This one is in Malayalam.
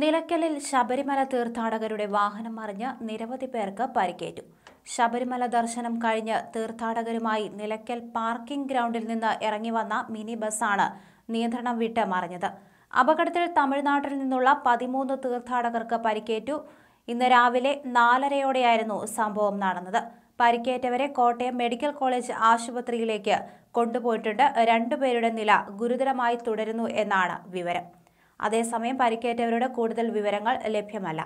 നിലയ്ക്കലിൽ ശബരിമല തീർത്ഥാടകരുടെ വാഹനം മറിഞ്ഞ് നിരവധി പേർക്ക് പരിക്കേറ്റു ശബരിമല ദർശനം കഴിഞ്ഞ് തീർത്ഥാടകരുമായി നിലയ്ക്കൽ പാർക്കിംഗ് ഗ്രൗണ്ടിൽ നിന്ന് ഇറങ്ങി വന്ന മിനി ബസ്സാണ് നിയന്ത്രണം വിട്ട് മറിഞ്ഞത് അപകടത്തിൽ തമിഴ്നാട്ടിൽ നിന്നുള്ള പതിമൂന്ന് തീർത്ഥാടകർക്ക് പരിക്കേറ്റു ഇന്ന് രാവിലെ നാലരയോടെയായിരുന്നു സംഭവം നടന്നത് പരിക്കേറ്റവരെ കോട്ടയം മെഡിക്കൽ കോളേജ് ആശുപത്രിയിലേക്ക് കൊണ്ടുപോയിട്ടുണ്ട് രണ്ടുപേരുടെ നില ഗുരുതരമായി തുടരുന്നു എന്നാണ് വിവരം അതേസമയം പരിക്കേറ്റവരുടെ കൂടുതൽ വിവരങ്ങൾ ലഭ്യമല്ല